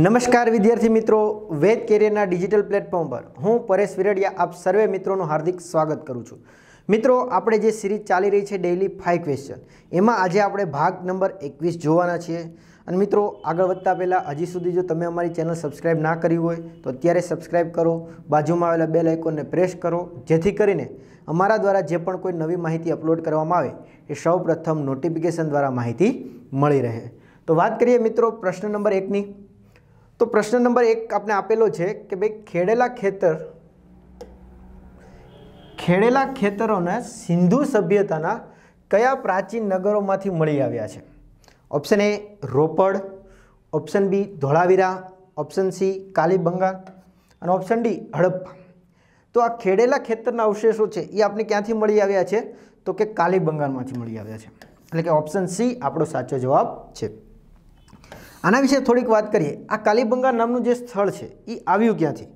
નમસ્કાર વિદ્યાર્થી મિત્રો વેદ કેરિયરના ડિજિટલ પ્લેટફોર્મ પર હું પરેશ વિરડિયા આપ સર્વે મિત્રોનું હાર્દિક સ્વાગત કરું છું મિત્રો આપણે જે સિરીઝ ચાલી રહી છે ડેઇલી ફાઇવ ક્વેશ્ચન એમાં આજે આપણે ભાગ નંબર એકવીસ જોવાના છીએ અને મિત્રો આગળ વધતા પહેલાં હજી સુધી જો તમે અમારી ચેનલ સબસ્ક્રાઈબ ના કરી હોય તો અત્યારે સબસ્ક્રાઈબ કરો બાજુમાં આવેલા બે આઇકોનને પ્રેસ કરો જેથી કરીને અમારા દ્વારા જે પણ કોઈ નવી માહિતી અપલોડ કરવામાં આવે એ સૌ નોટિફિકેશન દ્વારા માહિતી મળી રહે તો વાત કરીએ મિત્રો પ્રશ્ન નંબર એકની તો પ્રશ્ન નંબર એક આપણે આપેલો છે કે ભાઈ ખેડેલા ખેતર ખેડેલા ખેતરોને સિંધુ સભ્યતાના કયા પ્રાચીન નગરોમાંથી મળી આવ્યા છે option A Ropar option B Dholavira option C Kali Bangal અને ઓપ્શન ડી હડપ્પા તો આ ખેડેલા ખેતરના અવશેષો છે એ આપણે ક્યાંથી મળી આવ્યા છે તો કે કાલી બંગાળમાંથી મળી આવ્યા છે એટલે કે ઓપ્શન સી આપણો સાચો જવાબ છે આના વિશે થોડીક વાત કરીએ આ કાલીબંગા નામનું જે સ્થળ છે એ આવ્યું ક્યાંથી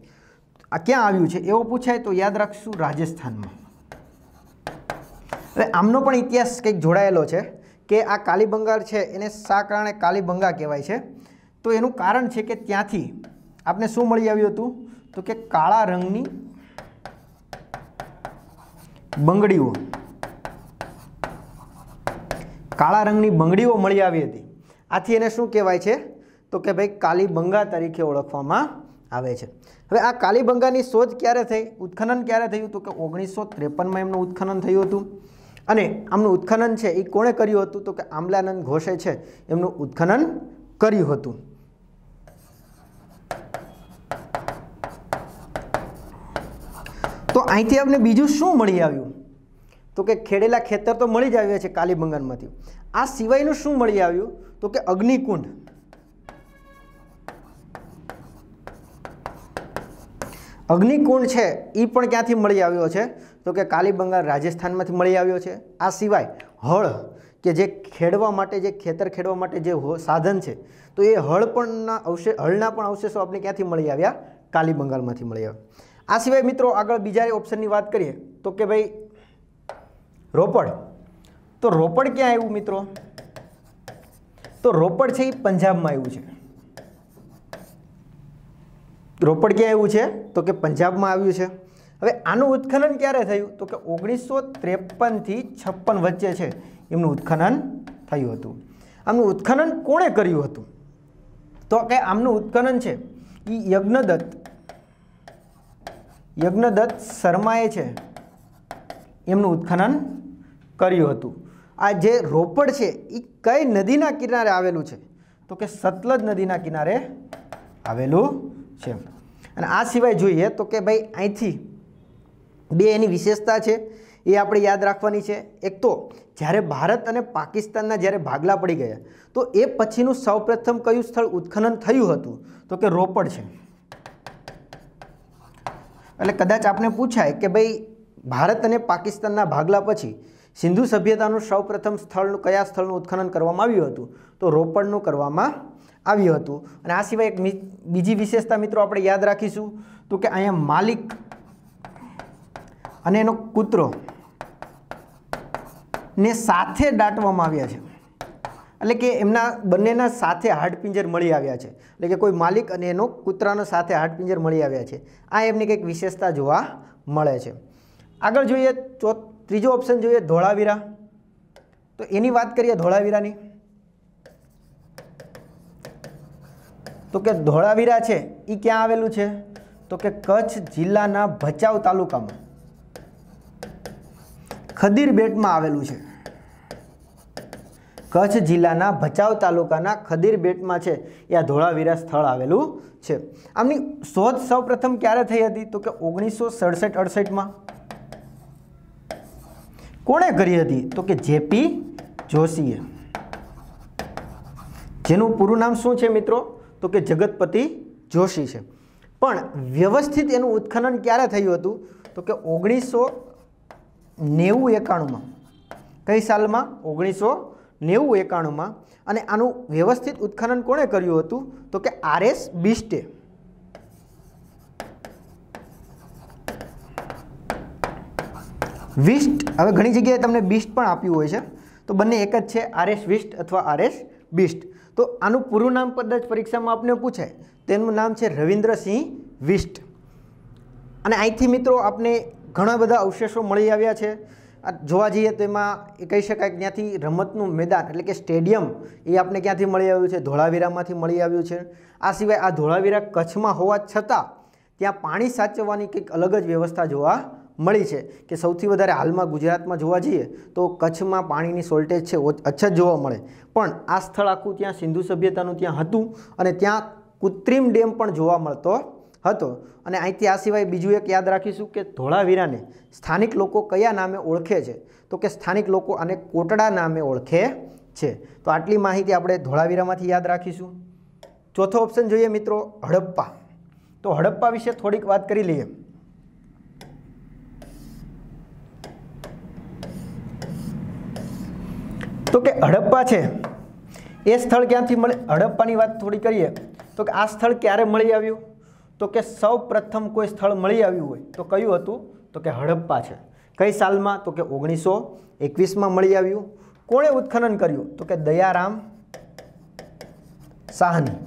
આ ક્યાં આવ્યું છે એવો પૂછાય તો યાદ રાખશું રાજસ્થાનમાં હવે આમનો પણ ઇતિહાસ કંઈક જોડાયેલો છે કે આ કાલીબંગા છે એને શા કારણે કાલીબંગા કહેવાય છે તો એનું કારણ છે કે ત્યાંથી આપને શું મળી આવ્યું હતું તો કે કાળા રંગની બંગડીઓ કાળા રંગની બંગડીઓ મળી આવી હતી આથી એને શું કહેવાય છે તો કે ભાઈ કાલીબંગા તરીકે ઓળખવામાં આવે છે હવે આ કાલીબંગાની શોધ ક્યારે થઈ ઉત્ખનન ક્યારે થયું તો કે ઓગણીસો ત્રેપનમાં એમનું ઉત્ખનન થયું હતું અને આમનું ઉત્ખનન છે એ કોણે કર્યું હતું તો કે આમલાનંદ ઘોષે છે એમનું ઉત્ખનન કર્યું હતું તો અહીંથી આપણે બીજું શું મળી આવ્યું તો કે ખેડેલા ખેતર તો મળી જ આવ્યા છે કાલીબંગાનમાંથી આ સિવાયનું શું મળી આવ્યું તો કે અગ્નિકુંડ અગ્નિકુંડ છે એ પણ ક્યાંથી મળી આવ્યો છે તો કે કાલીબંગાળ રાજસ્થાનમાંથી મળી આવ્યો છે આ સિવાય હળ કે જે ખેડવા માટે જે ખેતર ખેડવા માટે જે સાધન છે તો એ હળ પણના અવશે હળના પણ અવશેષો આપણે ક્યાંથી મળી આવ્યા કાલીબંગાલમાંથી મળી આવ્યા આ સિવાય મિત્રો આગળ બીજા ઓપ્શનની વાત કરીએ તો કે ભાઈ રોપડ તો રોપડ ક્યાં આવ્યું મિત્રો તો રોપડ છે એ પંજાબમાં આવ્યું છે રોપડ ક્યાં આવ્યું છે તો કે પંજાબમાં આવ્યું છે હવે આનું ઉત્ખનન ક્યારે થયું તો કે ઓગણીસો ત્રેપનથી છપ્પન વચ્ચે છે એમનું ઉત્ખનન થયું હતું આમનું ઉત્ખનન કોણે કર્યું હતું તો કે આમનું ઉત્ખનન છે એ યજ્ઞદત્ત યજ્ઞદત્ત શર્માએ છે એમનું ઉત્ખનન કર્યું હતું આ જે રોપડ છે એ કઈ નદીના કિનારે આવેલું છે તો કે સતલજ નદીના કિનારે આવેલું છે અને આ સિવાય જોઈએ તો કે ભાઈ અહીંથી બે એની વિશેષતા છે એ આપણે યાદ રાખવાની છે એક તો જ્યારે ભારત અને પાકિસ્તાનના જ્યારે ભાગલા પડી ગયા તો એ પછીનું સૌપ્રથમ કયું સ્થળ ઉત્ખનન થયું હતું તો કે રોપડ છે એટલે કદાચ આપણે પૂછાય કે ભાઈ ભારત અને પાકિસ્તાનના ભાગલા પછી સિંધુ સભ્યતાનું સૌપ્રથમ સ્થળનું કયા સ્થળનું ઉત્ખનન કરવામાં આવ્યું હતું તો રોપણનું કરવામાં આવ્યું હતું અને આ સિવાય એક બીજી વિશેષતા મિત્રો આપણે યાદ રાખીશું તો કે અહીંયા માલિક અને એનો કૂતરો ને સાથે દાટવામાં આવ્યા છે એટલે કે એમના બંનેના સાથે હાડપિંજર મળી આવ્યા છે એટલે કે કોઈ માલિક અને એનો કૂતરાનો સાથે હાડપિંજર મળી આવ્યા છે આ એમની કંઈક વિશેષતા જોવા મળે છે આગળ જોઈએ ચોથ ત્રીજો ઓપ્શન જોઈએ ધોળાવીરા તો એની વાત કરીએ ધોળાવીરાની તો કે ધોળાવીરા છે એ ક્યાં આવેલું છે તો કે કચ્છ જિલ્લાના ભચાઉ તાલુકામાં ખદીર બેટમાં આવેલું છે કચ્છ જિલ્લાના ભચાઉ તાલુકાના ખદીર બેટમાં છે એ આ ધોળાવીરા સ્થળ આવેલું છે આમની શોધ સૌપ્રથમ ક્યારે થઈ હતી તો કે ઓગણીસો સડસઠ અડસઠમાં કોણે કરી હતી તો કે જેપી જોશીએ જેનું પૂરું નામ શું છે મિત્રો તો કે જગતપતિ જોશી છે પણ વ્યવસ્થિત એનું ઉત્ખનન ક્યારે થયું હતું તો કે ઓગણીસો નેવું એકાણુંમાં કઈ સાલમાં ઓગણીસો નેવું એકાણુંમાં અને આનું વ્યવસ્થિત ઉત્ખનન કોણે કર્યું હતું તો કે આર એસ બિસ્ટે વિસ્ટ હવે ઘણી જગ્યાએ તમને બિસ્ટ પણ આપ્યું હોય છે તો બંને એક જ છે આરએસ વિસ્ટ અથવા આરએસ બિસ્ટ તો આનું પૂરું નામ કદાચ પરીક્ષામાં આપને પૂછાય તેનું નામ છે રવિન્દ્રસિંહ વિસ્ટ અને અહીંથી મિત્રો આપને ઘણા બધા અવશેષો મળી આવ્યા છે જોવા જઈએ તો એમાં એ કહી શકાય કે ત્યાંથી રમતનું મેદાન એટલે કે સ્ટેડિયમ એ આપણે ક્યાંથી મળી આવ્યું છે ધોળાવીરામાંથી મળી આવ્યું છે આ સિવાય આ ધોળાવીરા કચ્છમાં હોવા છતાં ત્યાં પાણી સાચવવાની કંઈક અલગ જ વ્યવસ્થા જોવા મળી છે કે સૌથી વધારે હાલમાં ગુજરાતમાં જોવા જઈએ તો કચ્છમાં પાણીની શોર્ટેજ છે અછત જોવા મળે પણ આ સ્થળ આખું ત્યાં સિંધુ સભ્યતાનું ત્યાં હતું અને ત્યાં કૃત્રિમ ડેમ પણ જોવા મળતો હતો અને અહીંથી આ સિવાય બીજું એક યાદ રાખીશું કે ધોળાવીરાને સ્થાનિક લોકો કયા નામે ઓળખે છે તો કે સ્થાનિક લોકો આને કોટડા નામે ઓળખે છે તો આટલી માહિતી આપણે ધોળાવીરામાંથી યાદ રાખીશું ચોથો ઓપ્શન જોઈએ મિત્રો હડપ્પા તો હડપ્પા વિશે થોડીક વાત કરી લઈએ તો કે હડપ્પા છે એ સ્થળ ક્યાંથી મળે હડપ્પાની વાત થોડી કરીએ તો કે આ સ્થળ ક્યારે મળી આવ્યું તો કે સૌ પ્રથમ કોઈ સ્થળ મળી આવ્યું હોય તો કયું હતું તો કે હડપ્પા છે કઈ સાલમાં તો કે ઓગણીસો એકવીસમાં મળી આવ્યું કોણે ઉત્ખનન કર્યું તો કે દયારામ સાહની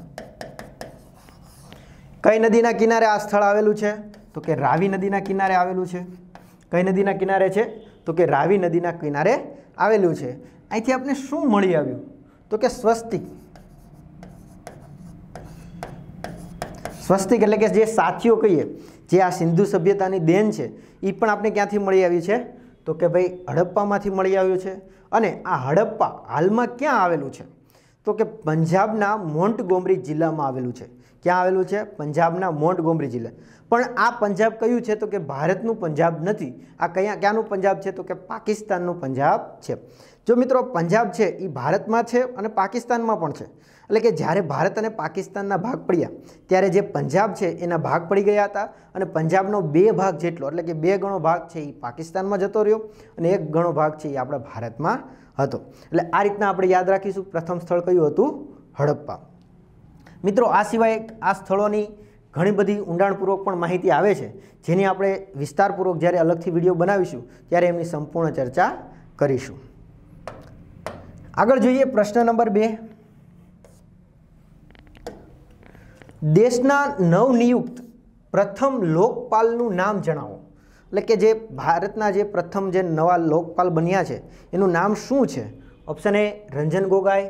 કઈ નદીના કિનારે આ સ્થળ આવેલું છે તો કે રાવી નદીના કિનારે આવેલું છે કઈ નદીના કિનારે છે તો કે રાવી નદીના કિનારે આવેલું છે અહીંથી આપણે શું મળી આવ્યું તો કે સ્વસ્તિક સ્વસ્તિક એટલે કે જે સાથીઓ કહીએ જે આ સિંધુ સભ્યતાની દેન છે એ પણ આપણે ક્યાંથી મળી આવ્યું છે તો કે ભાઈ હડપ્પામાંથી મળી આવ્યું છે અને આ હડપ્પા હાલમાં ક્યાં આવેલું છે તો કે પંજાબના મોન્ટ ગોમરી જિલ્લામાં આવેલું છે ક્યાં આવેલું છે પંજાબના મોન્ટ ગોમરી જિલ્લા પણ આ પંજાબ કયું છે તો કે ભારતનું પંજાબ નથી આ કયા ક્યાંનું પંજાબ છે તો કે પાકિસ્તાનનું પંજાબ છે જો મિત્રો પંજાબ છે એ ભારતમાં છે અને પાકિસ્તાનમાં પણ છે એટલે કે જ્યારે ભારત અને પાકિસ્તાનના ભાગ પડ્યા ત્યારે જે પંજાબ છે એના ભાગ પડી ગયા હતા અને પંજાબનો બે ભાગ જેટલો એટલે કે બે ગણો ભાગ છે એ પાકિસ્તાનમાં જતો રહ્યો અને એક ગણો ભાગ છે એ આપણા ભારતમાં હતો એટલે આ રીતના આપણે યાદ રાખીશું પ્રથમ સ્થળ કયું હતું હડપ્પા મિત્રો આ સિવાય આ સ્થળોની ઘણી બધી ઊંડાણપૂર્વક પણ માહિતી આવે છે જેની આપણે વિસ્તારપૂર્વક જ્યારે અલગથી વિડીયો બનાવીશું ત્યારે એમની સંપૂર્ણ ચર્ચા કરીશું આગળ જોઈએ પ્રશ્ન નંબર બે દેશના નવનિયુક્ત પ્રથમ લોકપાલનું નામ જણાવો એટલે કે જે ભારતના જે પ્રથમ જે નવા લોકપાલ બન્યા છે એનું નામ શું છે option A Ranjan Gogoi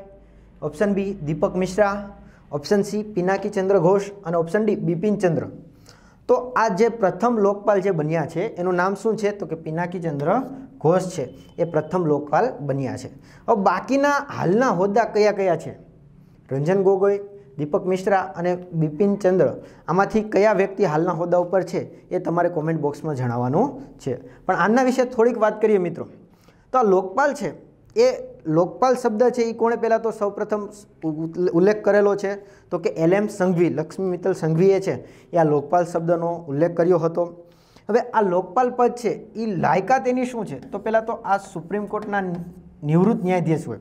option B Deepak Mishra option C Pinaki Chandra Ghosh અને ઓપ્શન ડી બિપિન ચંદ્ર તો આ જે પ્રથમ લોકપાલ જે બન્યા છે એનું નામ શું છે તો કે પિનાકી ચંદ્ર ઘોષ છે એ પ્રથમ લોકપાલ બન્યા છે હવે બાકીના હાલના હોદ્દા કયા કયા છે રંજન ગોગોઈ દીપક મિશ્રા અને બિપિન ચંદ્ર આમાંથી કયા વ્યક્તિ હાલના હોદ્દા ઉપર છે એ તમારે કોમેન્ટ બોક્સમાં જણાવવાનું છે પણ આના વિશે થોડીક વાત કરીએ મિત્રો તો આ લોકપાલ છે એ લોકપાલ શબ્દ છે એ કોણે પહેલાં તો સૌપ્રથમ ઉલ્લેખ કરેલો છે તો કે એલ એમ સંઘવી લક્ષ્મી મિત્તલ સંઘવીએ છે એ આ લોકપાલ શબ્દનો ઉલ્લેખ કર્યો હતો હવે આ લોકપાલ પદ છે એ લાયકાત એની શું છે તો પહેલાં તો આ સુપ્રીમ કોર્ટના નિવૃત્ત ન્યાયાધીશ હોય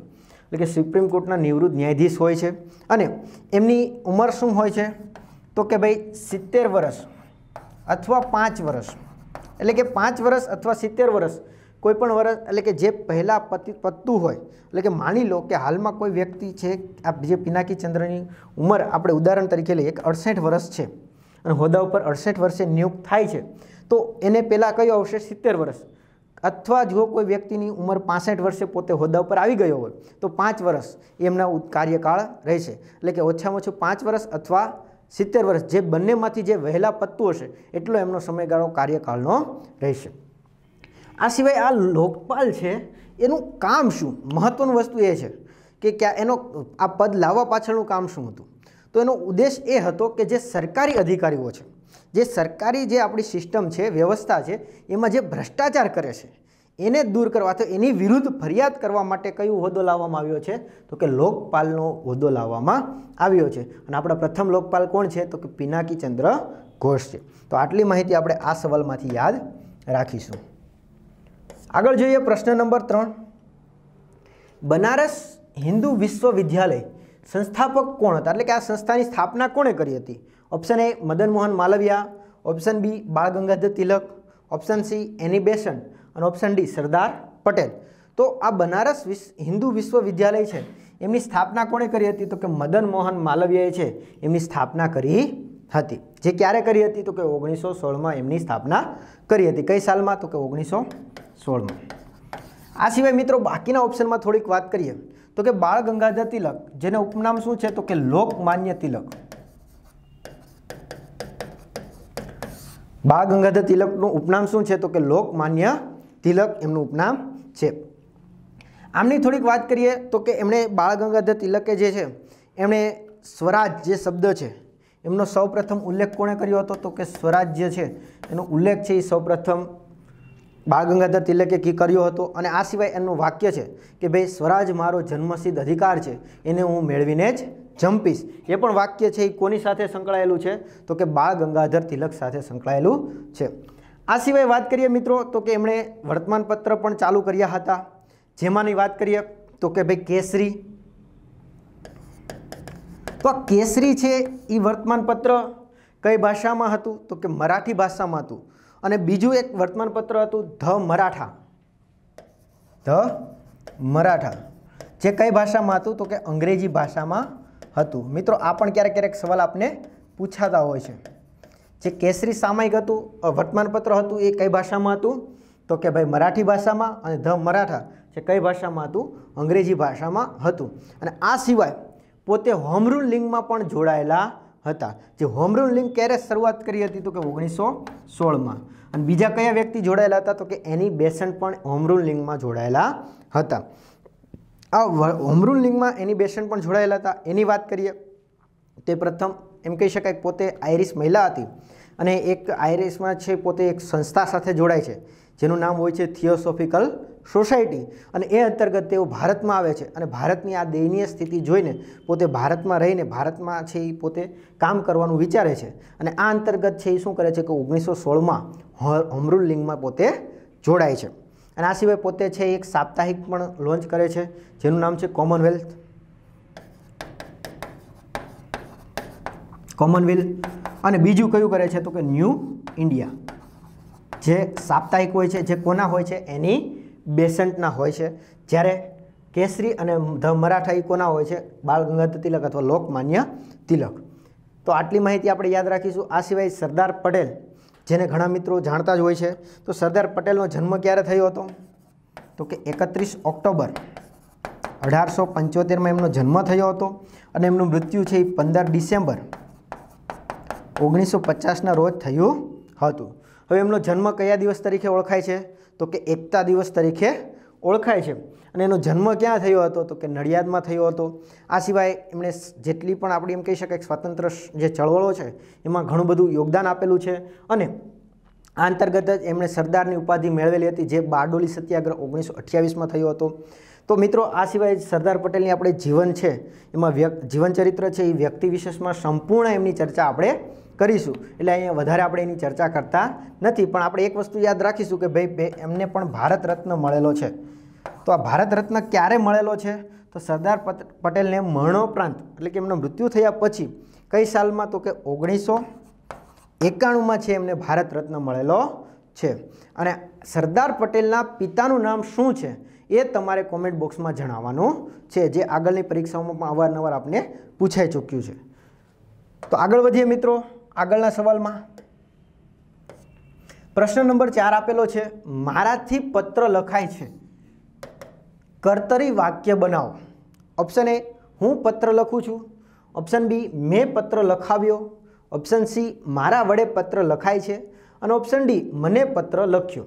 એટલે કે સુપ્રીમ કોર્ટના નિવૃત્ત ન્યાયાધીશ હોય છે અને એમની ઉંમર શું હોય છે તો કે ભાઈ સિત્તેર વર્ષ અથવા પાંચ વર્ષ એટલે કે પાંચ વર્ષ અથવા સિત્તેર વર્ષ કોઈ પણ વર્ષ એટલે કે જે પહેલાં પતિ પતતું હોય એટલે કે માની લો કે હાલમાં કોઈ વ્યક્તિ છે આ જે પિનાકી ચંદ્રની ઉંમર આપણે ઉદાહરણ તરીકે લઈએ એક અડસઠ વર્ષ છે અને હોદ્દા ઉપર અડસઠ વર્ષે નિયુક્ત થાય છે તો એને પહેલાં કયો આવશે સિત્તેર વર્ષ અથવા જો કોઈ વ્યક્તિની ઉંમર પાસઠ વર્ષે પોતે હોદ્દા ઉપર આવી ગયો હોય તો પાંચ વર્ષ એમના કાર્યકાળ રહેશે એટલે કે ઓછામાં ઓછું પાંચ વર્ષ અથવા સિત્તેર વર્ષ જે બંનેમાંથી જે વહેલા પત્તું હશે એટલો એમનો સમયગાળો કાર્યકાળનો રહેશે આ સિવાય આ લોકપાલ છે એનું કામ શું મહત્ત્વનું વસ્તુ એ છે કે ક્યાં એનો આ પદ લાવવા પાછળનું કામ શું હતું તો એનો ઉદ્દેશ એ હતો કે જે સરકારી અધિકારીઓ છે જે સરકારી જે આપણી સિસ્ટમ છે વ્યવસ્થા છે એમાં જે ભ્રષ્ટાચાર કરે છે એને દૂર કરવા તો એની વિરુદ્ધ ફરિયાદ કરવા માટે કયો હોદ્દો લાવવામાં આવ્યો છે તો કે લોકપાલનો હોદ્દો લાવવામાં આવ્યો છે અને આપણા પ્રથમ લોકપાલ કોણ છે તો કે પિનાકી ચંદ્ર ઘોષ છે તો આટલી માહિતી આપણે આ સવાલમાંથી યાદ રાખીશું આગળ જોઈએ પ્રશ્ન નંબર ત્રણ બનારસ હિન્દુ વિશ્વવિદ્યાલય સંસ્થાપક કોણ હતા એટલે કે આ સંસ્થાની સ્થાપના કોણે કરી હતી option A Madan Mohan Malaviya option B Bal Gangadhar Tilak option C Annie Besant અને ઓપ્શન ડી સરદાર પટેલ તો આ બનારસ હિન્દુ વિશ્વવિદ્યાલય છે એમની સ્થાપના કોણે કરી હતી તો કે મદન મોહન માલવીયાએ છે એમની સ્થાપના કરી હતી જે ક્યારે કરી હતી તો કે ઓગણીસો સોળમાં એમની સ્થાપના કરી હતી કઈ સાલમાં તો કે ઓગણીસો સોળમાં આ સિવાય મિત્રો બાકીના ઓપ્શનમાં થોડીક વાત કરીએ તો કે બાળ ગંગાધર તિલક જેને ઉપનામ શું છે તો કે લોકમાન્ય તિલક બાળ ગંગાધર તિલકનું ઉપનામ શું છે તો કે લોકમાન્ય તિલક એમનું ઉપનામ છે આમની થોડીક વાત કરીએ તો કે એમણે બાળ ગંગાધર તિલકે જે છે એમણે સ્વરાજ જે શબ્દ છે એમનો સૌપ્રથમ ઉલ્લેખ કોણે કર્યો હતો તો કે સ્વરાજ્ય છે એનો ઉલ્લેખ છે એ સૌપ્રથમ બાળ ગંગાધર તિલકે કી કર્યો હતો અને આ સિવાય એમનું વાક્ય છે કે ભાઈ સ્વરાજ મારો જન્મસિદ્ધ અધિકાર છે એને હું મેળવીને જ જંપીશ એ પણ વાક્ય છે એ કોની સાથે સંકળાયેલું છે તો કે બાળ ગંગાધર તિલક સાથે સંકળાયેલું છે આ સિવાય વાત કરીએ મિત્રો તો કે એમણે વર્તમાનપત્ર પણ ચાલુ કર્યા હતા જેમાંની વાત કરીએ તો કે ભાઈ કેસરી તો કેસરી છે એ વર્તમાનપત્ર કઈ ભાષામાં હતું તો કે મરાઠી ભાષામાં હતું અને બીજું એક વર્તમાનપત્ર હતું ધ મરાઠા ધ મરાઠા જે કઈ ભાષામાં હતું તો કે અંગ્રેજી ભાષામાં હતું મિત્રો આ પણ ક્યારેક ક્યારેક સવાલ આપને પૂછાતા હોય છે જે કેસરી સામાયિક હતું વર્તમાનપત્ર હતું એ કઈ ભાષામાં હતું તો કે ભાઈ મરાઠી ભાષામાં અને ધ મરાઠા જે કઈ ભાષામાં હતું અંગ્રેજી ભાષામાં હતું અને આ સિવાય પોતે હોમરૂલ લિંગમાં પણ જોડાયેલા હતા જે હોમરૂન લિંગ ક્યારે શરૂઆત કરી હતી તો કે ઓગણીસો સોળમાં અને બીજા કયા વ્યક્તિ જોડાયેલા હતા તો કે એની બેસન્ટ પણ હોમરૂલ લિંગમાં જોડાયેલા હતા આ હોમરૂલ લિંગમાં એની બેસન્ટ પણ જોડાયેલા હતા એની વાત કરીએ તે પ્રથમ એમ કહી શકાય પોતે આયરિશ મહિલા હતી અને એક આયરિશમાં છે પોતે એક સંસ્થા સાથે જોડાય છે જેનું નામ હોય છે થિયોસોફિકલ સોસાયટી અને એ અંતર્ગત તેઓ ભારતમાં આવે છે અને ભારતની આ દયનીય સ્થિતિ જોઈને પોતે ભારતમાં રહીને ભારતમાં છે એ પોતે કામ કરવાનું વિચારે છે અને આ અંતર્ગત છે એ શું કરે છે કે ઓગણીસો સોળમાં હોમરૂલ લિંગમાં પોતે જોડાય છે અને આ સિવાય પોતે છે એક સાપ્તાહિક પણ લોન્ચ કરે છે જેનું નામ છે કોમનવેલ્થ કોમનવેલ્થ અને બીજું કયું કરે છે તો કે ન્યૂ ઇન્ડિયા જે સાપ્તાહિક હોય છે જે કોના હોય છે એની બેસન્ટના હોય છે જ્યારે કેસરી અને ધ મરાઠા એ કોના હોય છે બાળ ગંગાધર તિલક અથવા લોકમાન્ય તિલક તો આટલી માહિતી આપણે યાદ રાખીશું આ સિવાય સરદાર પટેલ જેને ઘણા મિત્રો જાણતા જ હોય છે તો સરદાર પટેલનો જન્મ ક્યારે થયો હતો તો કે એકત્રીસ ઓક્ટોબર અઢારસો પંચોતેરમાં એમનો જન્મ થયો હતો અને એમનું મૃત્યુ છે એ પંદર ડિસેમ્બર ઓગણીસો પચાસના રોજ થયું હતું હવે એમનો જન્મ કયા દિવસ તરીકે ઓળખાય છે તો કે એકતા દિવસ તરીકે ઓળખાય છે અને એનો જન્મ ક્યાં થયો હતો તો કે નડિયાદમાં થયો હતો આ સિવાય એમણે જેટલી પણ આપણે એમ કહી શકાય સ્વતંત્ર જે ચળવળો છે એમાં ઘણું બધું યોગદાન આપેલું છે અને આ અંતર્ગત જ એમણે સરદારની ઉપાધિ મેળવેલી હતી જે બારડોલી સત્યાગ્રહ ઓગણીસો અઠ્યાવીસમાં થયો હતો તો મિત્રો આ સિવાય સરદાર પટેલની આપણે જીવન છે એમાં જીવન ચરિત્ર છે એ વ્યક્તિ વિશેષમાં સંપૂર્ણ એમની ચર્ચા આપણે કરીશું એટલે અહીંયા વધારે આપણે એની ચર્ચા કરતા નથી પણ આપણે એક વસ્તુ યાદ રાખીશું કે ભાઈ એમને પણ ભારત રત્ન મળેલો છે તો આ ભારત રત્ન ક્યારે મળેલો છે તો સરદાર પટેલને મરણોપરાંત એટલે કે એમનું મૃત્યુ થયા પછી કઈ સાલમાં તો કે ઓગણીસો એકાણુંમાં છે એમને ભારત રત્ન મળેલો છે અને સરદાર પટેલના પિતાનું નામ શું છે એ તમારે કોમેન્ટ બોક્સમાં જણાવવાનું છે જે આગળની પરીક્ષાઓમાં પણ અવારનવાર આપને પૂછાઈ ચૂક્યું છે તો આગળ વધીએ મિત્રો આગળના સવાલમાં પ્રશ્ન નંબર ચાર આપેલો છે મારાથી પત્ર લખાય છે કર્તરી વાક્ય બનાવો ઓપ્શન એ હું પત્ર લખું છું ઓપ્શન બી મેં પત્ર લખાવ્યો ઓપ્શન સી મારા વડે પત્ર લખાય છે અને ઓપ્શન ડી મને પત્ર લખ્યો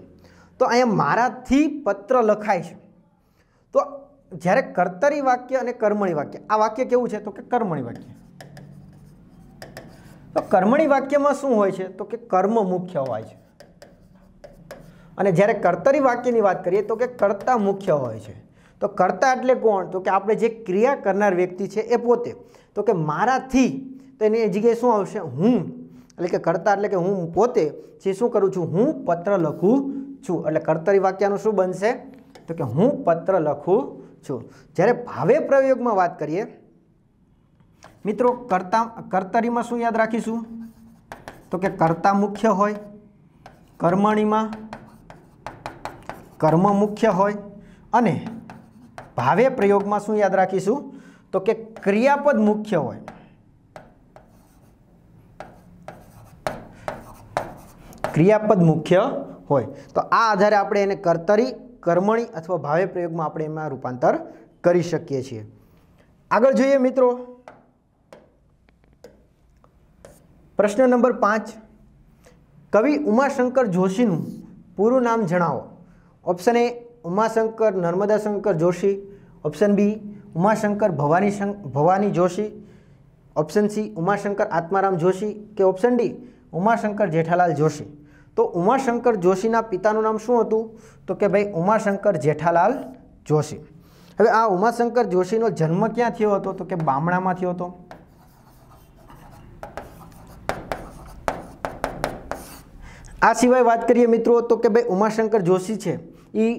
તો અહીંયા મારાથી પત્ર લખાય છે તો જ્યારે કર્તરી વાક્ય અને કર્મણી વાક્ય આ વાક્ય કેવું છે તો કે કર્મણી વાક્ય તો કર્મણી વાક્યમાં શું હોય છે તો કે કર્મ મુખ્ય હોય છે અને જ્યારે કર્તરી વાક્યની વાત કરીએ તો કે કર્તા મુખ્ય હોય છે તો કર્તા એટલે કોણ તો કે આપણે જે ક્રિયા કરનાર વ્યક્તિ છે એ પોતે તો કે મારાથી તો એની જગ્યાએ શું આવશે હું એટલે કે કર્તા એટલે કે હું પોતે જે શું કરું છું હું પત્ર લખું છું એટલે કરતરી વાક્યનું શું બનશે તો કે હું પત્ર લખું છું જ્યારે ભાવે પ્રયોગમાં વાત કરીએ મિત્રો કરતા કર્તરીમાં શું યાદ રાખીશું તો કે કર્તા મુખ્ય હોય કર્મણીમાં કર્મ મુખ્ય હોય અને ભાવે પ્રયોગમાં શું યાદ રાખીશું તો કે ક્રિયાપદ મુખ્ય હોય ક્રિયાપદ મુખ્ય હોય તો આ આધારે આપણે એને કર્તરી કર્મણી અથવા ભાવે પ્રયોગમાં આપણે એમાં રૂપાંતર કરી શકીએ છીએ આગળ જોઈએ મિત્રો પ્રશ્ન નંબર પાંચ કવિ ઉમાશંકર જોશીનું પૂરું નામ જણાવો option A Umashankar Narmadashankar Joshi option B Umashankar Bhavani Bhavani Joshi option C Umashankar Atmaram Joshi કે ઓપ્શન ડી ઉમાશંકર જેઠાલાલ જોશી તો ઉમાશંકર જોશીના પિતાનું નામ શું હતું તો કે ભાઈ ઉમાશંકર જેઠાલાલ જોશી હવે આ ઉમાશંકર જોશીનો જન્મ ક્યાં થયો હતો તો કે બામણામાં થયો હતો આ સિવાય વાત કરીએ મિત્રો તો કે ભાઈ ઉમાશંકર જોશી છે એ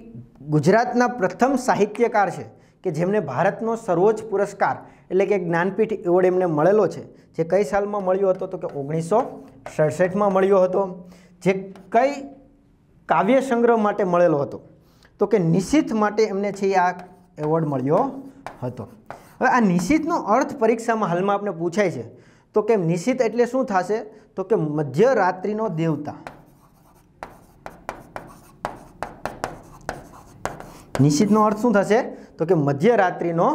ગુજરાતના પ્રથમ સાહિત્યકાર છે કે જેમને ભારતનો સર્વોચ્ચ પુરસ્કાર એટલે કે જ્ઞાનપીઠ એવોર્ડ એમને મળેલો છે જે કઈ સાલમાં મળ્યો હતો તો કે ઓગણીસો સડસઠમાં મળ્યો હતો જે કઈ કાવ્ય સંગ્રહ માટે મળેલો હતો તો કે નિશ્ચિત માટે એમને છે આ એવોર્ડ મળ્યો હતો હવે આ નિશ્ચિતનો અર્થ પરીક્ષામાં હાલમાં આપણે પૂછાય છે તો કે નિશિત એટલે શું થશે તો કે મધ્યરાત્રિનો દેવતા નિશિતનો અર્થ શું થશે તો કે મધ્યરાત્રિનો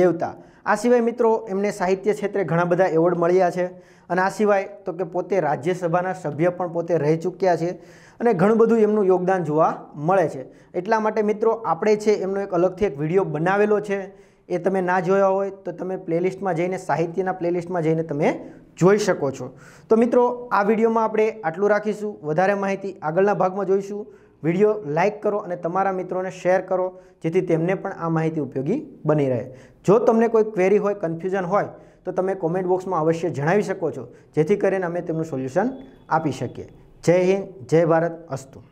દેવતા આ સિવાય મિત્રો એમને સાહિત્ય ક્ષેત્રે ઘણા બધા એવોર્ડ મળ્યા છે અને આ સિવાય તો કે પોતે રાજ્યસભાના સભ્ય પણ પોતે રહી ચૂક્યા છે અને ઘણું બધું એમનું યોગદાન જોવા મળે છે એટલા માટે મિત્રો આપણે છે એમનો એક અલગથી એક વિડીયો બનાવેલો છે એ તમે ના જોયા હોય તો તમે પ્લેલિસ્ટમાં જઈને સાહિત્યના પ્લેલિસ્ટમાં જઈને તમે જોઈ શકો છો તો મિત્રો આ વિડીયોમાં આપણે આટલું રાખીશું વધારે માહિતી આગળના ભાગમાં જોઈશું વિડીયો લાઇક કરો અને તમારા મિત્રોને શેર કરો જેથી તેમને પણ આ માહિતી ઉપયોગી બની રહે જો તમને કોઈ ક્વેરી હોય કન્ફ્યુઝન હોય તો તમે કોમેન્ટ બોક્સમાં અવશ્ય જણાવી શકો છો જેથી કરીને અમે તેમનું સોલ્યુશન આપી શકીએ જય હિન્દ જય ભારત અસ્તુ